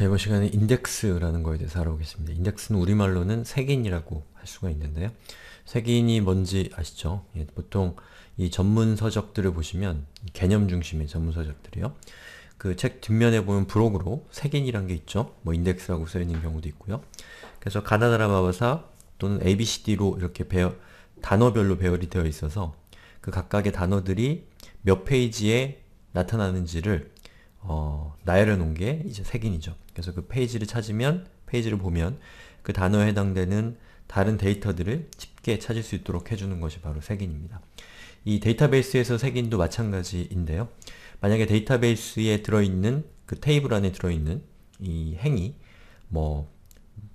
자, 이번 시간에 인덱스라는 거에 대해서 알아보겠습니다. 인덱스는 우리말로는 색인이라고 할 수가 있는데요. 색인이 뭔지 아시죠? 예, 보통 이 전문 서적들을 보시면 개념 중심의 전문 서적들이요. 그 책 뒷면에 보면 브록으로 색인이란 게 있죠. 뭐 인덱스라고 써있는 경우도 있고요. 그래서 가나다라마바사 또는 ABCD로 이렇게 배열, 단어별로 배열이 되어 있어서 그 각각의 단어들이 몇 페이지에 나타나는지를 어, 나열해 놓은 게 이제 색인이죠. 그래서 그 페이지를 찾으면 페이지를 보면 그 단어에 해당되는 다른 데이터들을 쉽게 찾을 수 있도록 해주는 것이 바로 색인입니다. 이 데이터베이스에서 색인도 마찬가지인데요. 만약에 데이터베이스에 들어있는 그 테이블 안에 들어있는 이 행이 뭐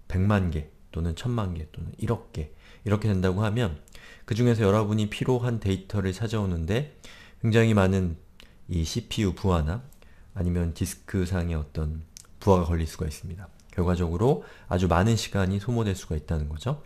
100만 개 또는 1000만 개 또는 1억 개 이렇게 된다고 하면 그 중에서 여러분이 필요한 데이터를 찾아오는데 굉장히 많은 이 CPU 부하나 아니면 디스크상의 어떤 부하가 걸릴 수가 있습니다. 결과적으로 아주 많은 시간이 소모될 수가 있다는 거죠.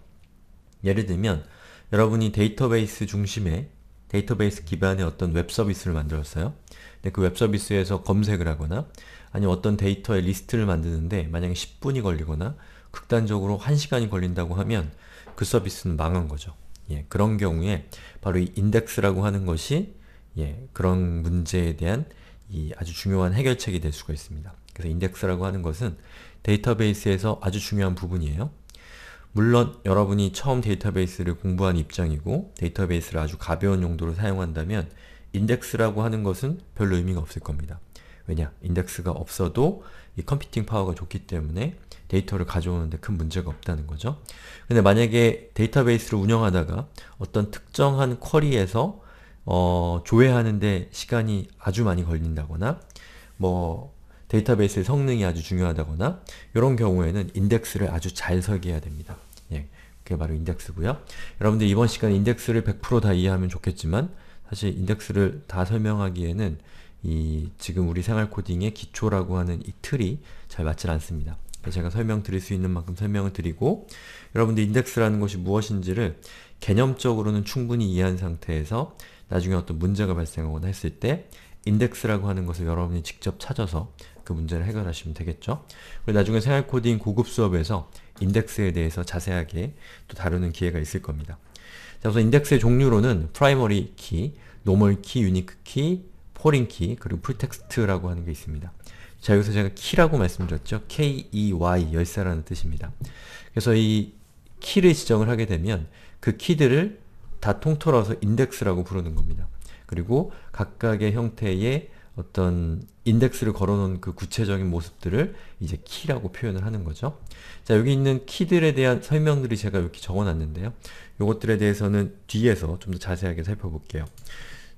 예를 들면 여러분이 데이터베이스 중심의 데이터베이스 기반의 어떤 웹 서비스를 만들었어요. 근데 그 웹 서비스에서 검색을 하거나 아니면 어떤 데이터의 리스트를 만드는데 만약에 10분이 걸리거나 극단적으로 1시간이 걸린다고 하면 그 서비스는 망한 거죠. 예, 그런 경우에 바로 이 인덱스라고 하는 것이 예, 그런 문제에 대한 이 아주 중요한 해결책이 될 수가 있습니다. 그래서 인덱스라고 하는 것은 데이터베이스에서 아주 중요한 부분이에요. 물론 여러분이 처음 데이터베이스를 공부한 입장이고 데이터베이스를 아주 가벼운 용도로 사용한다면 인덱스라고 하는 것은 별로 의미가 없을 겁니다. 왜냐? 인덱스가 없어도 이 컴퓨팅 파워가 좋기 때문에 데이터를 가져오는데 큰 문제가 없다는 거죠. 근데 만약에 데이터베이스를 운영하다가 어떤 특정한 쿼리에서 어, 조회하는데 시간이 아주 많이 걸린다거나 뭐 데이터베이스의 성능이 아주 중요하다거나 이런 경우에는 인덱스를 아주 잘 설계해야 됩니다. 예, 그게 바로 인덱스고요. 여러분들 이번 시간 인덱스를 100%다 이해하면 좋겠지만 사실 인덱스를 다 설명하기에는 이 지금 우리 생활 코딩의 기초라고 하는 이 틀이 잘 맞질 않습니다. 제가 설명드릴 수 있는 만큼 설명을 드리고 여러분들 인덱스라는 것이 무엇인지를 개념적으로는 충분히 이해한 상태에서 나중에 어떤 문제가 발생하거나 했을 때 인덱스라고 하는 것을 여러분이 직접 찾아서 그 문제를 해결하시면 되겠죠. 그리고 나중에 생활 코딩 고급 수업에서 인덱스에 대해서 자세하게 또 다루는 기회가 있을 겁니다. 자, 우선 인덱스의 종류로는 프라이머리 키, 노멀 키, 유니크 키, 포링 키, 그리고 풀텍스트라고 하는 게 있습니다. 자, 여기서 제가 키라고 말씀드렸죠. K-E-Y, 열쇠라는 뜻입니다. 그래서 이 키를 지정을 하게 되면 그 키들을 다 통틀어서 인덱스라고 부르는 겁니다. 그리고 각각의 형태의 어떤 인덱스를 걸어놓은 그 구체적인 모습들을 이제 키라고 표현을 하는 거죠. 자 여기 있는 키들에 대한 설명들이 제가 이렇게 적어놨는데요. 이것들에 대해서는 뒤에서 좀 더 자세하게 살펴볼게요.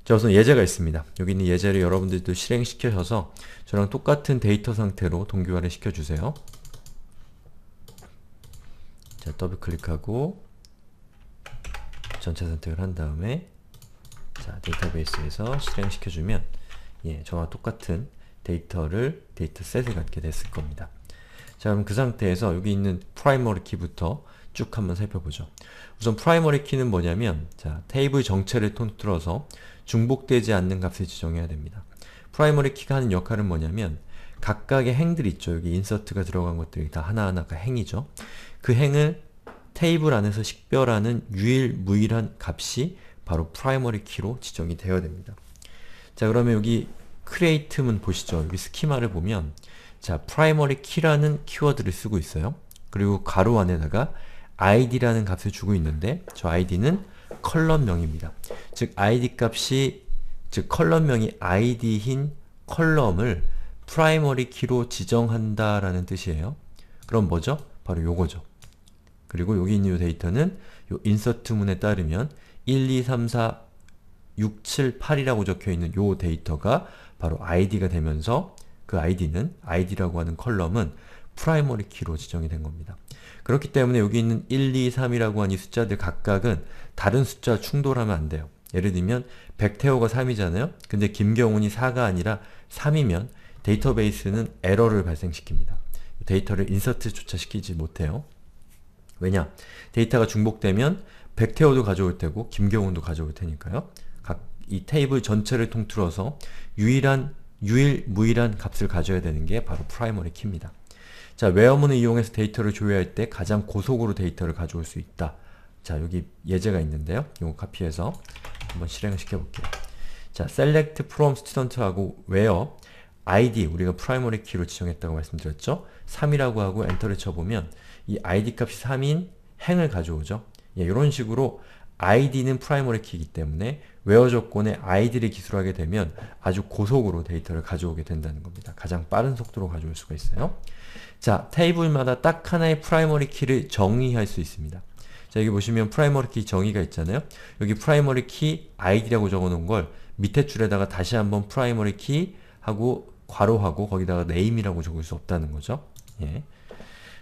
자 우선 예제가 있습니다. 여기 있는 예제를 여러분들도 실행시켜셔서 저랑 똑같은 데이터 상태로 동기화를 시켜주세요. 자 더블클릭하고 전체 선택을 한 다음에 자 데이터베이스에서 실행시켜주면 예, 저와 똑같은 데이터를 데이터셋에 갖게 됐을 겁니다. 자 그럼 그 상태에서 여기 있는 프라이머리 키부터 쭉 한번 살펴보죠. 우선 프라이머리 키는 뭐냐면 자 테이블 정체를 통틀어서 중복되지 않는 값을 지정해야 됩니다. 프라이머리 키가 하는 역할은 뭐냐면 각각의 행들이 있죠. 여기 인서트가 들어간 것들이 다 하나하나가 행이죠. 그 행을 테이블 안에서 식별하는 유일무일한 값이 바로 프라이머리 키로 지정이 되어야 됩니다. 자 그러면 여기 크레이트문 보시죠. 여기 스키마를 보면 자 프라이머리 키라는 키워드를 쓰고 있어요. 그리고 가로 안에다가 id라는 값을 주고 있는데 저 id는 컬럼명입니다. 즉 id 값이 즉 컬럼명이 id인 컬럼을 프라이머리 키로 지정한다라는 뜻이에요. 그럼 뭐죠? 바로 요거죠. 그리고 여기 있는 요 데이터는 요 인서트문에 따르면 1, 2, 3, 4, 6, 7, 8이라고 적혀있는 이 데이터가 바로 id가 되면서 그 id는 id라고 하는 컬럼은 프라이머리 키로 지정이 된 겁니다. 그렇기 때문에 여기 있는 1, 2, 3이라고 하는 이 숫자들 각각은 다른 숫자 충돌하면 안 돼요. 예를 들면 백태호가 3이잖아요? 근데 김경훈이 4가 아니라 3이면 데이터베이스는 에러를 발생시킵니다. 데이터를 인서트조차 시키지 못해요. 왜냐? 데이터가 중복되면 백태호도 가져올 테고 김경훈도 가져올 테니까요. 각 이 테이블 전체를 통틀어서 유일한 유일 무일한 값을 가져야 되는 게 바로 프라이머리 키입니다. 자, 웨어문을 이용해서 데이터를 조회할 때 가장 고속으로 데이터를 가져올 수 있다. 자, 여기 예제가 있는데요. 이거 카피해서 한번 실행을 시켜볼게요. 자, select from student하고 where id, 우리가 프라이머리 키로 지정했다고 말씀드렸죠? 3이라고 하고 엔터를 쳐보면 이 id 값이 3인 행을 가져오죠. 예, 이런 식으로 id는 프라이머리 키이기 때문에 웨어 조건에 id를 기술하게 되면 아주 고속으로 데이터를 가져오게 된다는 겁니다. 가장 빠른 속도로 가져올 수가 있어요. 자, 테이블마다 딱 하나의 프라이머리 키를 정의할 수 있습니다. 자, 여기 보시면 프라이머리 키 정의가 있잖아요. 여기 프라이머리 키 id라고 적어놓은 걸 밑에 줄에다가 다시 한번 프라이머리 키 하고 괄호하고 거기다가 name이라고 적을 수 없다는 거죠. 예.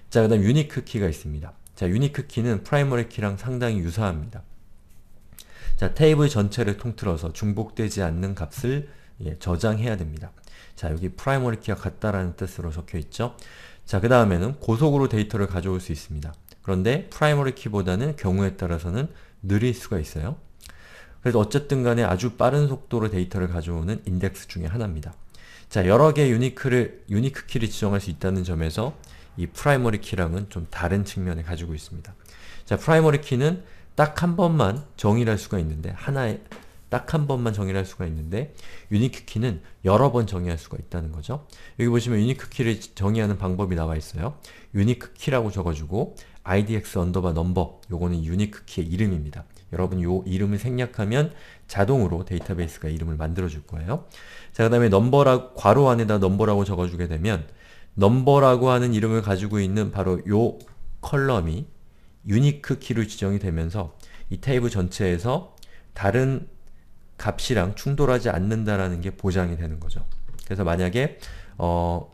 자, 그 다음 유니크 키가 있습니다. 자, 유니크 키는 프라이머리 키랑 상당히 유사합니다. 자, 테이블 전체를 통틀어서 중복되지 않는 값을 예, 저장해야 됩니다. 자, 여기 프라이머리 키와 같다라는 뜻으로 적혀있죠. 자, 그 다음에는 고속으로 데이터를 가져올 수 있습니다. 그런데 프라이머리 키보다는 경우에 따라서는 느릴 수가 있어요. 그래서 어쨌든 간에 아주 빠른 속도로 데이터를 가져오는 인덱스 중에 하나입니다. 자, 여러 개의 유니크를, 유니크 키를 지정할 수 있다는 점에서 이 프라이머리 키랑은 좀 다른 측면을 가지고 있습니다. 자, 프라이머리 키는 딱 한 번만 정의를 할 수가 있는데 하나의 딱한 번만 정의를 할 수가 있는데 유니크 키는 여러 번 정의할 수가 있다는 거죠. 여기 보시면 유니크 키를 정의하는 방법이 나와 있어요. 유니크 키라고 적어주고 idx 언더바 넘버 요거는 유니크 키의 이름입니다. 여러분 요 이름을 생략하면 자동으로 데이터베이스가 이름을 만들어 줄 거예요. 자, 그 다음에 넘버라 괄호 안에다 넘버라고 적어주게 되면 넘버라고 하는 이름을 가지고 있는 바로 요 컬럼이 유니크 키로 지정이 되면서 이 테이블 전체에서 다른 값이랑 충돌하지 않는다라는 게 보장이 되는 거죠. 그래서 만약에 어,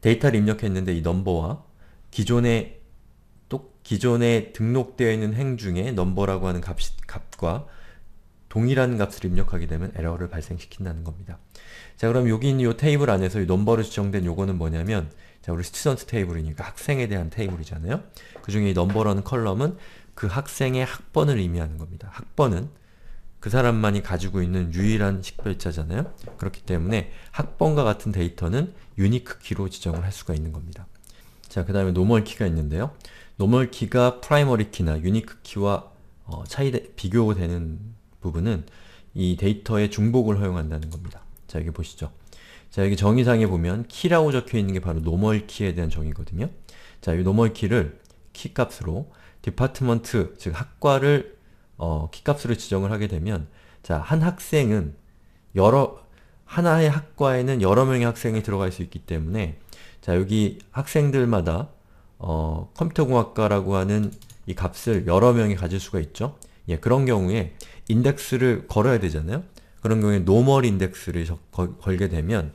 데이터를 입력했는데 이 넘버와 기존에 또 기존에 등록되어 있는 행 중에 넘버라고 하는 값, 값과 동일한 값을 입력하게 되면 에러를 발생시킨다는 겁니다. 자 그럼 여기 있는 이 테이블 안에서 이 넘버로 지정된 요거는 뭐냐면 자 우리 스튜던트 테이블이니까 학생에 대한 테이블이잖아요. 그 중에 이 넘버라는 컬럼은 그 학생의 학번을 의미하는 겁니다. 학번은 그 사람만이 가지고 있는 유일한 식별자잖아요. 그렇기 때문에 학번과 같은 데이터는 유니크 키로 지정을 할 수가 있는 겁니다. 자, 그 다음에 노멀 키가 있는데요. 노멀 키가 프라이머리 키나 유니크 키와 어, 차이 비교되는 부분은 이 데이터의 중복을 허용한다는 겁니다. 자 여기 보시죠. 자 여기 정의상에 보면 키라고 적혀있는 게 바로 노멀 키에 대한 정의거든요. 자이 노멀 키를 키 값으로 디파트먼트, 즉 학과를 어, 키 값으로 지정을 하게 되면 자한 학생은 여러 하나의 학과에는 여러 명의 학생이 들어갈 수 있기 때문에 자 여기 학생들마다 어, 컴퓨터공학과라고 하는 이 값을 여러 명이 가질 수가 있죠. 예, 그런 경우에 인덱스를 걸어야 되잖아요? 그런 경우에 노멀 인덱스를 거, 걸게 되면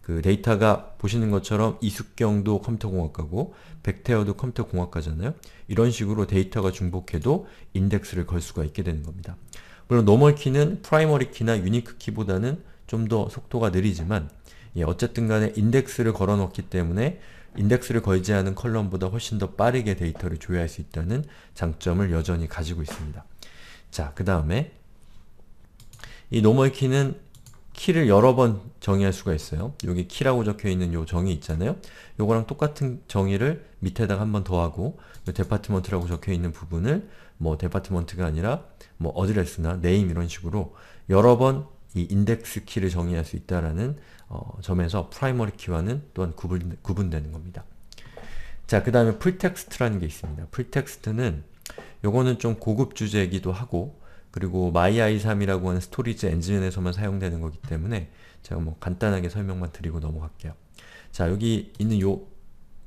그 데이터가 보시는 것처럼 이숙경도 컴퓨터공학과고 백태어도 컴퓨터공학과잖아요? 이런 식으로 데이터가 중복해도 인덱스를 걸 수가 있게 되는 겁니다. 물론 노멀 키는 프라이머리 키나 유니크 키보다는 좀 더 속도가 느리지만 예, 어쨌든 간에 인덱스를 걸어놓기 때문에 인덱스를 걸지 않은 컬럼보다 훨씬 더 빠르게 데이터를 조회할 수 있다는 장점을 여전히 가지고 있습니다. 자, 그 다음에 이 노멀 키는 키를 여러 번 정의할 수가 있어요. 여기 키라고 적혀있는 요 정의 있잖아요. 요거랑 똑같은 정의를 밑에다가 한번 더하고 요 데파트먼트라고 적혀있는 부분을 뭐 데파트먼트가 아니라 뭐 어드레스나 네임 이런 식으로 여러 번 이 인덱스 키를 정의할 수 있다라는 어, 점에서 프라이머리 키와는 또한 구분, 구분되는 겁니다. 자, 그 다음에 풀텍스트라는 게 있습니다. 풀텍스트는 요거는 좀 고급 주제이기도 하고 그리고 MyI3이라고 하는 스토리지 엔진에서만 사용되는 거기 때문에 제가 뭐 간단하게 설명만 드리고 넘어갈게요. 자 여기 있는 요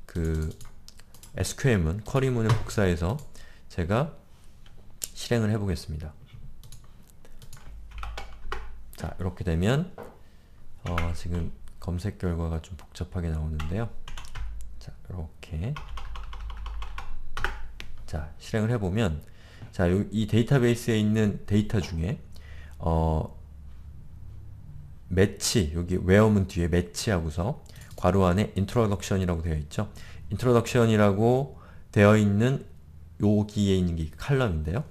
그 SQM은 쿼리문을 복사해서 제가 실행을 해보겠습니다. 자 이렇게 되면 어, 지금 검색 결과가 좀 복잡하게 나오는데요. 자 이렇게 자, 실행을 해보면 자, 요, 이 데이터베이스에 있는 데이터 중에 어, 매치, 여기 외어문 뒤에 매치하고서 괄호 안에 introduction이라고 되어 있죠. introduction이라고 되어 있는 여기에 있는 게 칼럼인데요.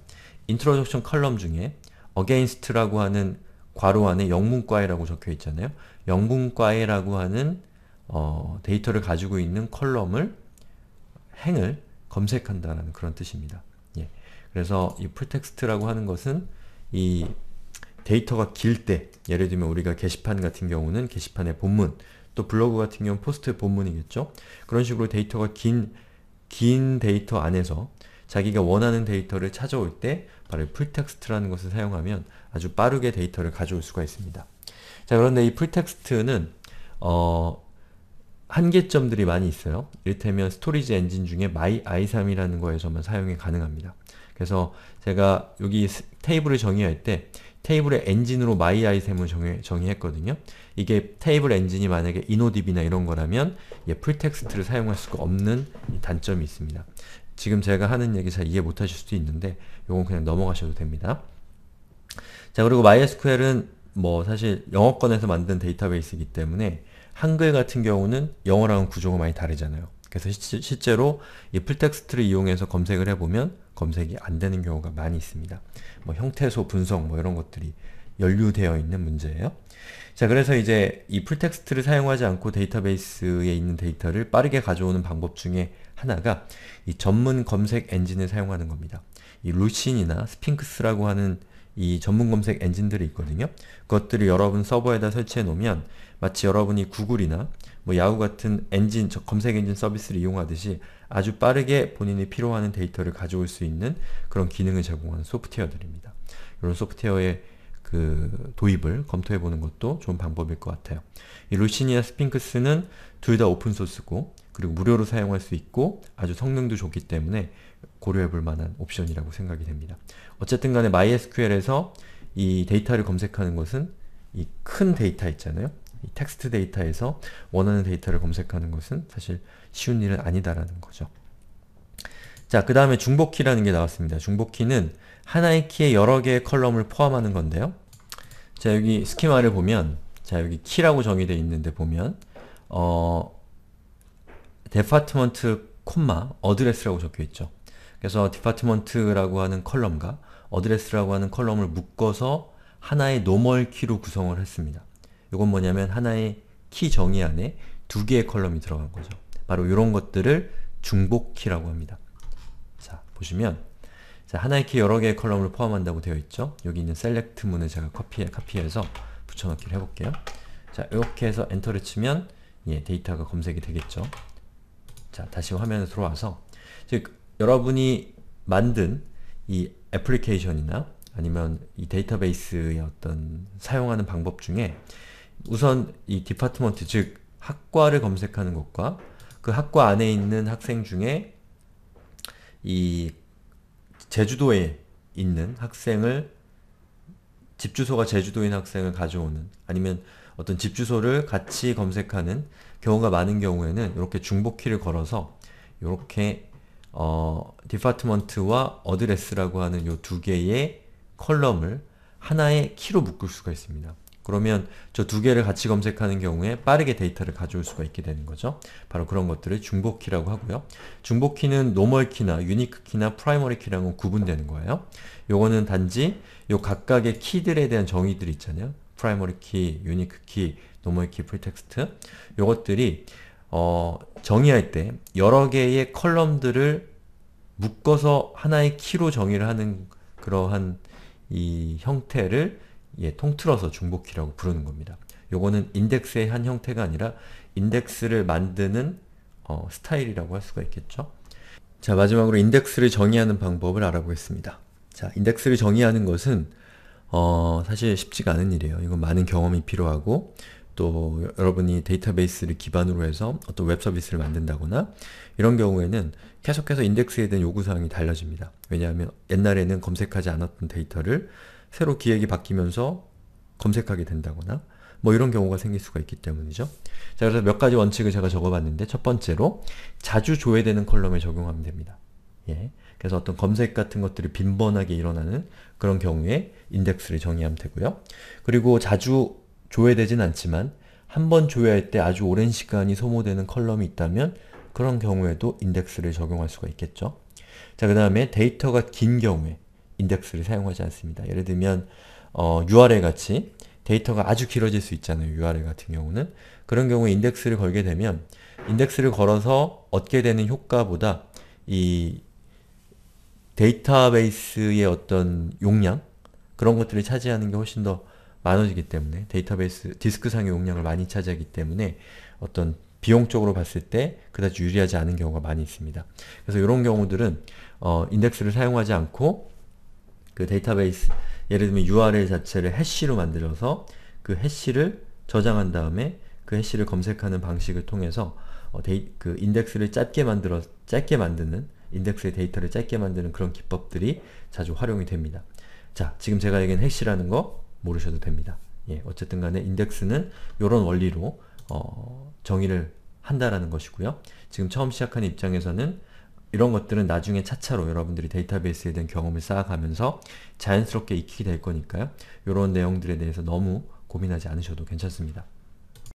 introduction 컬럼 중에 against라고 하는 괄호 안에 영문과에라고 적혀 있잖아요. 영문과에라고 하는 어, 데이터를 가지고 있는 컬럼을 행을 검색한다는 그런 뜻입니다. 예. 그래서 이 풀텍스트라고 하는 것은 이 데이터가 길 때, 예를 들면 우리가 게시판 같은 경우는 게시판의 본문, 또 블로그 같은 경우는 포스트 본문이겠죠? 그런 식으로 데이터가 긴, 긴 데이터 안에서 자기가 원하는 데이터를 찾아올 때 바로 풀텍스트라는 것을 사용하면 아주 빠르게 데이터를 가져올 수가 있습니다. 자 그런데 이 풀텍스트는 어, 한계점들이 많이 있어요. 이를테면 스토리지 엔진 중에 MyI3이라는 거에서만 사용이 가능합니다. 그래서 제가 여기 테이블을 정의할 때 테이블의 엔진으로 MyI3을 정의, 정의했거든요. 이게 테이블 엔진이 만약에 i n 인노디비나 이런 거라면 얘 풀텍스트를 사용할 수가 없는 단점이 있습니다. 지금 제가 하는 얘기 잘 이해 못하실 수도 있는데 이건 그냥 넘어가셔도 됩니다. 자 그리고 MySQL은 뭐 사실 영어권에서 만든 데이터베이스이기 때문에 한글 같은 경우는 영어랑은 구조가 많이 다르잖아요. 그래서 시, 실제로 이 풀텍스트를 이용해서 검색을 해보면 검색이 안 되는 경우가 많이 있습니다. 뭐 형태소, 분석 뭐 이런 것들이 연루되어 있는 문제예요. 자 그래서 이제 이 풀텍스트를 사용하지 않고 데이터베이스에 있는 데이터를 빠르게 가져오는 방법 중에 하나가 이 전문 검색 엔진을 사용하는 겁니다. 이 루신이나 스핑크스라고 하는 이 전문 검색 엔진들이 있거든요. 그것들을 여러분 서버에다 설치해 놓으면 마치 여러분이 구글이나 뭐 야후 같은 엔진, 검색 엔진 서비스를 이용하듯이 아주 빠르게 본인이 필요하는 데이터를 가져올 수 있는 그런 기능을 제공하는 소프트웨어들입니다. 이런 소프트웨어의 그 도입을 검토해 보는 것도 좋은 방법일 것 같아요. 이 루신이나 스핑크스는 둘 다 오픈소스고 그리고 무료로 사용할 수 있고 아주 성능도 좋기 때문에 고려해 볼 만한 옵션이라고 생각이 됩니다. 어쨌든 간에 MySQL에서 이 데이터를 검색하는 것은 이 큰 데이터 있잖아요. 텍스트 데이터에서 원하는 데이터를 검색하는 것은 사실 쉬운 일은 아니다라는 거죠. 자, 그 다음에 중복키라는 게 나왔습니다. 중복키는 하나의 키에 여러 개의 컬럼을 포함하는 건데요. 자, 여기 스키마를 보면 자, 여기 키라고 정의되어 있는데 보면 어... 데파트먼트 콤마 어드레스라고 적혀있죠. 그래서 디파트먼트라고 하는 컬럼과 어드레스라고 하는 컬럼을 묶어서 하나의 노멀 키로 구성을 했습니다. 이건 뭐냐면 하나의 키 정의 안에 두 개의 컬럼이 들어간 거죠. 바로 이런 것들을 중복키라고 합니다. 자, 보시면 자, 하나의 키 여러 개의 컬럼을 포함한다고 되어 있죠. 여기 있는 셀렉트 문을 제가 커피, 카피해서 붙여넣기를 해볼게요. 자, 이렇게 해서 엔터를 치면 예, 데이터가 검색이 되겠죠. 자, 다시 화면에 들어와서 즉, 여러분이 만든 이 애플리케이션이나 아니면 이 데이터베이스의 어떤 사용하는 방법 중에 우선 이 디파트먼트 즉 학과를 검색하는 것과 그 학과 안에 있는 학생 중에 이 제주도에 있는 학생을 집주소가 제주도인 학생을 가져오는 아니면 어떤 집주소를 같이 검색하는 경우가 많은 경우에는 이렇게 중복키를 걸어서 이렇게 어, 디파트먼트와 어드레스라고 하는 이 두 개의 컬럼을 하나의 키로 묶을 수가 있습니다. 그러면 저 두 개를 같이 검색하는 경우에 빠르게 데이터를 가져올 수가 있게 되는 거죠. 바로 그런 것들을 중복키라고 하고요. 중복키는 노멀키나 유니크키나 프라이머리키랑은 구분되는 거예요. 요거는 단지 요 각각의 키들에 대한 정의들이 있잖아요. 프라이머리키, 유니크키, 노멀키, 프리텍스트 요것들이 어, 정의할 때 여러 개의 컬럼들을 묶어서 하나의 키로 정의를 하는 그러한 이 형태를 예, 통틀어서 중복키라고 부르는 겁니다. 요거는 인덱스의 한 형태가 아니라 인덱스를 만드는 어, 스타일이라고 할 수가 있겠죠. 자 마지막으로 인덱스를 정의하는 방법을 알아보겠습니다. 자 인덱스를 정의하는 것은 어, 사실 쉽지가 않은 일이에요. 이건 많은 경험이 필요하고 또 여러분이 데이터베이스를 기반으로 해서 어떤 웹서비스를 만든다거나 이런 경우에는 계속해서 인덱스에 대한 요구사항이 달라집니다. 왜냐하면 옛날에는 검색하지 않았던 데이터를 새로 기획이 바뀌면서 검색하게 된다거나 뭐 이런 경우가 생길 수가 있기 때문이죠. 자 그래서 몇 가지 원칙을 제가 적어봤는데 첫 번째로 자주 조회되는 컬럼에 적용하면 됩니다. 예. 그래서 어떤 검색 같은 것들이 빈번하게 일어나는 그런 경우에 인덱스를 정의하면 되고요. 그리고 자주 조회되진 않지만 한 번 조회할 때 아주 오랜 시간이 소모되는 컬럼이 있다면 그런 경우에도 인덱스를 적용할 수가 있겠죠. 자, 그 다음에 데이터가 긴 경우에 인덱스를 사용하지 않습니다. 예를 들면 어, URL 같이 데이터가 아주 길어질 수 있잖아요. URL 같은 경우는. 그런 경우 에 인덱스를 걸게 되면 인덱스를 걸어서 얻게 되는 효과보다 이 데이터베이스의 어떤 용량 그런 것들을 차지하는 게 훨씬 더 많아지기 때문에 데이터베이스 디스크상의 용량을 많이 차지하기 때문에 어떤 비용적으로 봤을 때 그다지 유리하지 않은 경우가 많이 있습니다. 그래서 이런 경우들은 어, 인덱스를 사용하지 않고 그 데이터베이스 예를 들면 URL 자체를 해시로 만들어서 그 해시를 저장한 다음에 그 해시를 검색하는 방식을 통해서 어, 데이, 그 인덱스를 짧게 만들어 짧게 만드는 인덱스의 데이터를 짧게 만드는 그런 기법들이 자주 활용이 됩니다. 자, 지금 제가 얘기한 해시라는 거 모르셔도 됩니다. 예, 어쨌든 간에 인덱스는 이런 원리로 어, 정의를 한다라는 것이고요. 지금 처음 시작한 입장에서는 이런 것들은 나중에 차차로 여러분들이 데이터베이스에 대한 경험을 쌓아가면서 자연스럽게 익히게 될 거니까요. 이런 내용들에 대해서 너무 고민하지 않으셔도 괜찮습니다.